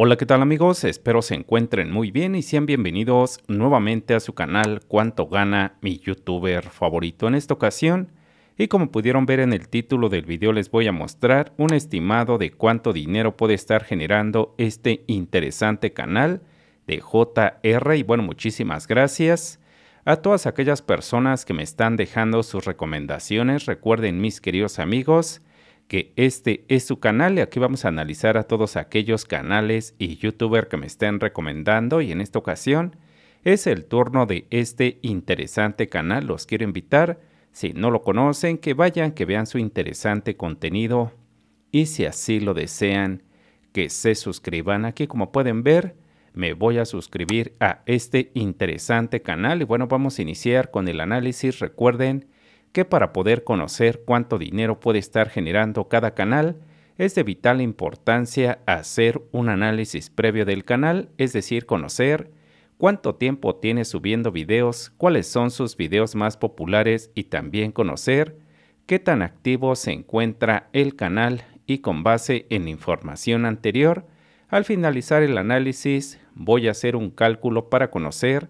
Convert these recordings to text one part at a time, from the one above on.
Hola, ¿qué tal amigos? Espero se encuentren muy bien y sean bienvenidos nuevamente a su canal Cuánto gana mi youtuber favorito en esta ocasión. Y como pudieron ver en el título del video les voy a mostrar un estimado de cuánto dinero puede estar generando este interesante canal de JR. Y bueno, muchísimas gracias a todas aquellas personas que me están dejando sus recomendaciones. Recuerden mis queridos amigos que este es su canal y aquí vamos a analizar a todos aquellos canales y youtuber que me estén recomendando y en esta ocasión es el turno de este interesante canal, los quiero invitar, si no lo conocen, que vayan, que vean su interesante contenido y si así lo desean, que se suscriban aquí como pueden ver. Me voy a suscribir a este interesante canal y bueno, vamos a iniciar con el análisis. Recuerden que para poder conocer cuánto dinero puede estar generando cada canal, es de vital importancia hacer un análisis previo del canal, es decir, conocer cuánto tiempo tiene subiendo videos, cuáles son sus videos más populares y también conocer qué tan activo se encuentra el canal y con base en información anterior, al finalizar el análisis voy a hacer un cálculo para conocer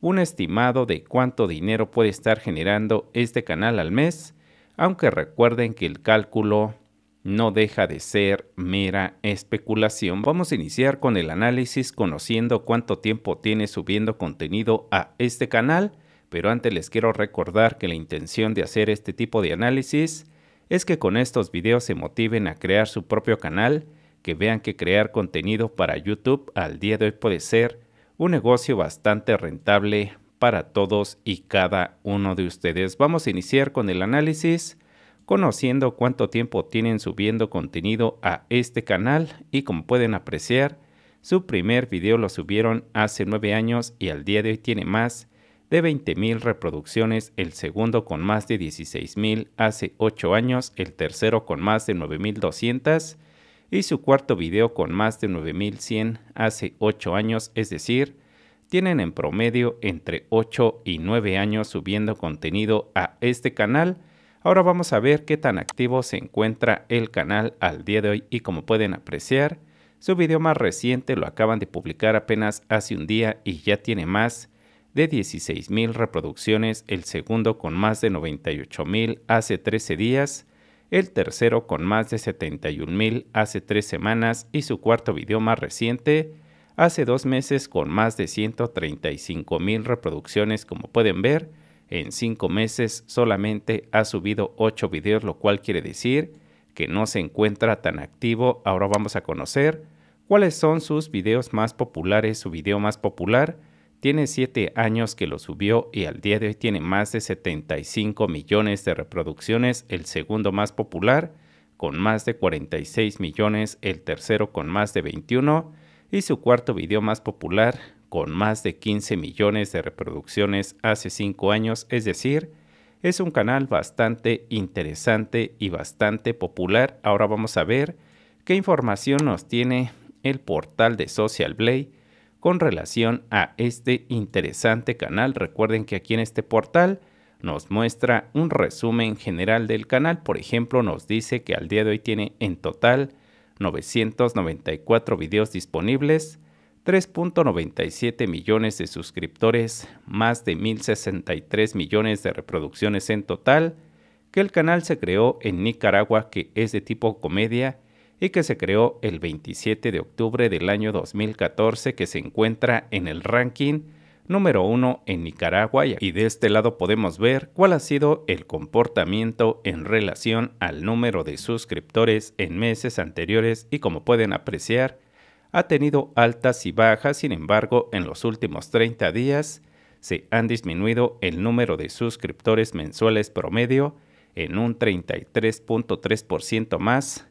un estimado de cuánto dinero puede estar generando este canal al mes, aunque recuerden que el cálculo no deja de ser mera especulación. Vamos a iniciar con el análisis conociendo cuánto tiempo tiene subiendo contenido a este canal, pero antes les quiero recordar que la intención de hacer este tipo de análisis es que con estos videos se motiven a crear su propio canal, que vean que crear contenido para YouTube al día de hoy puede ser un negocio bastante rentable para todos y cada uno de ustedes. Vamos a iniciar con el análisis conociendo cuánto tiempo tienen subiendo contenido a este canal y como pueden apreciar, su primer video lo subieron hace nueve años y al día de hoy tiene más de 20.000 reproducciones, el segundo con más de 16.000 hace 8 años, el tercero con más de 9.200 y su cuarto video con más de 9100 hace 8 años, es decir, tienen en promedio entre 8 y 9 años subiendo contenido a este canal. Ahora vamos a ver qué tan activo se encuentra el canal al día de hoy y como pueden apreciar, su video más reciente lo acaban de publicar apenas hace un día y ya tiene más de 16.000 reproducciones, el segundo con más de 98.000 hace 13 días el tercero con más de 71.000 hace tres semanas y su cuarto video más reciente hace dos meses con más de mil reproducciones como pueden ver. En cinco meses solamente ha subido ocho videos, lo cual quiere decir que no se encuentra tan activo. Ahora vamos a conocer cuáles son sus videos más populares, su video más popular tiene 7 años que lo subió y al día de hoy tiene más de 75 millones de reproducciones, el segundo más popular, con más de 46 millones, el tercero con más de 21 y su cuarto video más popular con más de 15 millones de reproducciones hace 5 años, es decir, es un canal bastante interesante y bastante popular. Ahora vamos a ver qué información nos tiene el portal de Social Blade con relación a este interesante canal. Recuerden que aquí en este portal nos muestra un resumen general del canal. Por ejemplo, nos dice que al día de hoy tiene en total 994 videos disponibles, 3.97 millones de suscriptores, más de 1.063 millones de reproducciones en total, que el canal se creó en Nicaragua que es de tipo comedia y que se creó el 27 de octubre del año 2014 que se encuentra en el ranking número 1 en Nicaragua y de este lado podemos ver cuál ha sido el comportamiento en relación al número de suscriptores en meses anteriores y como pueden apreciar ha tenido altas y bajas, sin embargo en los últimos 30 días se han disminuido el número de suscriptores mensuales promedio en un 33.3% más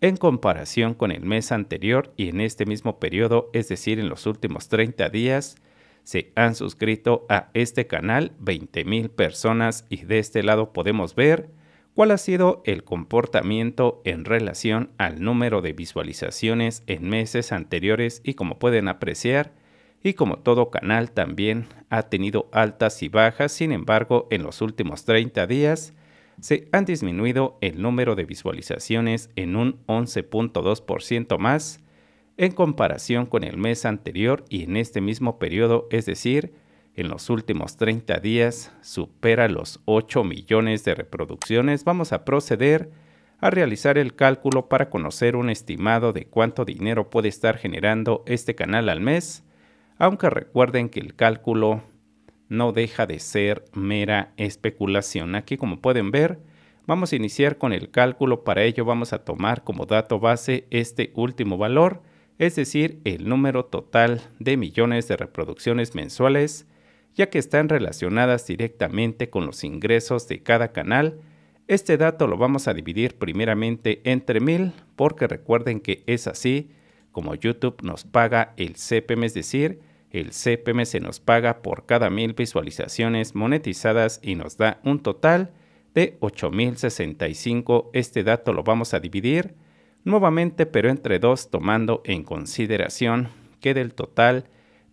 en comparación con el mes anterior y en este mismo periodo, es decir, en los últimos 30 días, se han suscrito a este canal 20.000 personas y de este lado podemos ver cuál ha sido el comportamiento en relación al número de visualizaciones en meses anteriores y como pueden apreciar, y como todo canal también ha tenido altas y bajas, sin embargo, en los últimos 30 días se han disminuido el número de visualizaciones en un 11.2% más en comparación con el mes anterior y en este mismo periodo, es decir, en los últimos 30 días supera los 8 millones de reproducciones. Vamos a proceder a realizar el cálculo para conocer un estimado de cuánto dinero puede estar generando este canal al mes, aunque recuerden que el cálculo no deja de ser mera especulación. Aquí, como pueden ver, vamos a iniciar con el cálculo. Para ello vamos a tomar como dato base este último valor, es decir, el número total de millones de reproducciones mensuales, ya que están relacionadas directamente con los ingresos de cada canal. Este dato lo vamos a dividir primeramente entre mil, porque recuerden que es así como YouTube nos paga el CPM, es decir, el CPM se nos paga por cada mil visualizaciones monetizadas y nos da un total de 8065. Este dato lo vamos a dividir nuevamente, pero entre dos, tomando en consideración que del total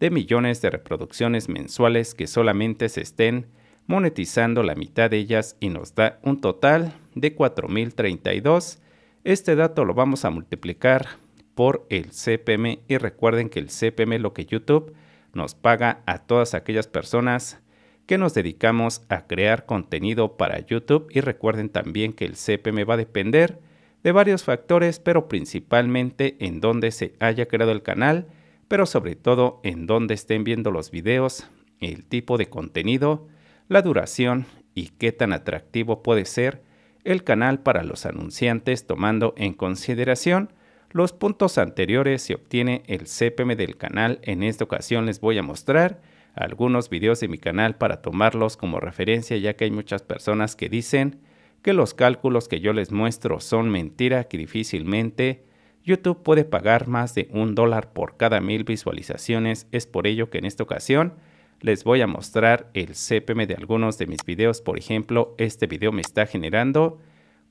de millones de reproducciones mensuales que solamente se estén monetizando la mitad de ellas y nos da un total de 4032. Este dato lo vamos a multiplicar por el CPM y recuerden que el CPM lo que YouTube nos paga a todas aquellas personas que nos dedicamos a crear contenido para YouTube y recuerden también que el CPM va a depender de varios factores, pero principalmente en dónde se haya creado el canal, pero sobre todo en dónde estén viendo los videos, el tipo de contenido, la duración y qué tan atractivo puede ser el canal para los anunciantes tomando en consideración los puntos anteriores se obtiene el CPM del canal. En esta ocasión les voy a mostrar algunos videos de mi canal para tomarlos como referencia ya que hay muchas personas que dicen que los cálculos que yo les muestro son mentira que difícilmente YouTube puede pagar más de un dólar por cada mil visualizaciones. Es por ello que en esta ocasión les voy a mostrar el CPM de algunos de mis videos. Por ejemplo, este video me está generando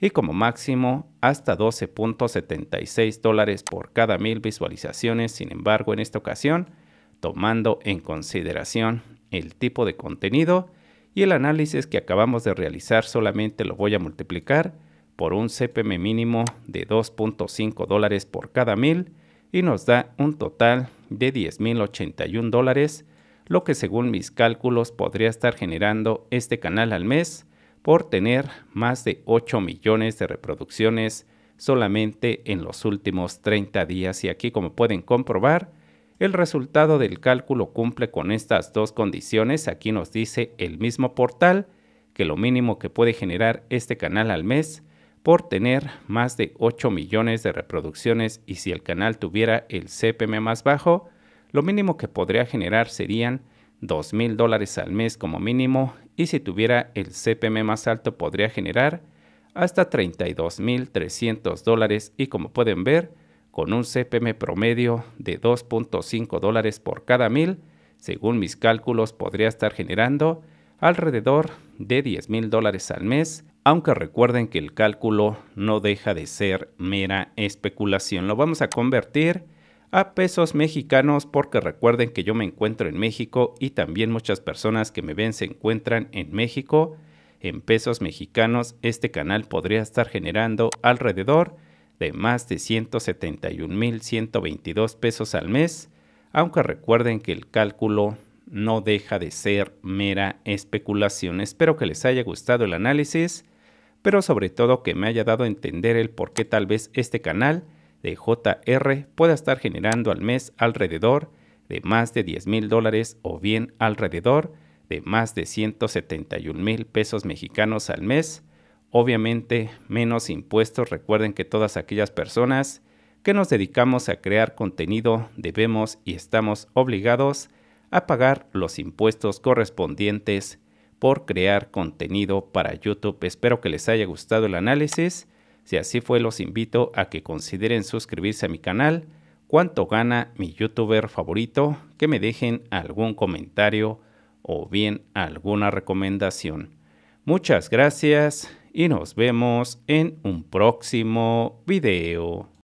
y como máximo hasta 12.76 dólares por cada mil visualizaciones. Sin embargo, en esta ocasión, tomando en consideración el tipo de contenido y el análisis que acabamos de realizar, solamente lo voy a multiplicar por un CPM mínimo de 2.5 dólares por cada mil y nos da un total de 10.081 dólares, lo que según mis cálculos podría estar generando este canal al mes por tener más de 8 millones de reproducciones solamente en los últimos 30 días y aquí como pueden comprobar el resultado del cálculo cumple con estas dos condiciones. Aquí nos dice el mismo portal que lo mínimo que puede generar este canal al mes por tener más de 8 millones de reproducciones y si el canal tuviera el CPM más bajo, lo mínimo que podría generar serían 2 mil dólares al mes como mínimo y si tuviera el CPM más alto podría generar hasta 32.300 dólares y como pueden ver, con un CPM promedio de 2.5 dólares por cada mil, según mis cálculos podría estar generando alrededor de $10,000 dólares al mes, aunque recuerden que el cálculo no deja de ser mera especulación. Lo vamos a convertir a pesos mexicanos porque recuerden que yo me encuentro en México y también muchas personas que me ven se encuentran en México. En pesos mexicanos este canal podría estar generando alrededor de más de 171.122 pesos al mes, aunque recuerden que el cálculo no deja de ser mera especulación. Espero que les haya gustado el análisis, pero sobre todo que me haya dado a entender el por qué tal vez este canal de JR pueda estar generando al mes alrededor de más de 10 mil dólares o bien alrededor de más de 171 mil pesos mexicanos al mes. Obviamente menos impuestos. Recuerden que todas aquellas personas que nos dedicamos a crear contenido debemos y estamos obligados a pagar los impuestos correspondientes por crear contenido para YouTube. Espero que les haya gustado el análisis. Si así fue, los invito a que consideren suscribirse a mi canal, cuánto gana mi youtuber favorito, que me dejen algún comentario o bien alguna recomendación. Muchas gracias y nos vemos en un próximo video.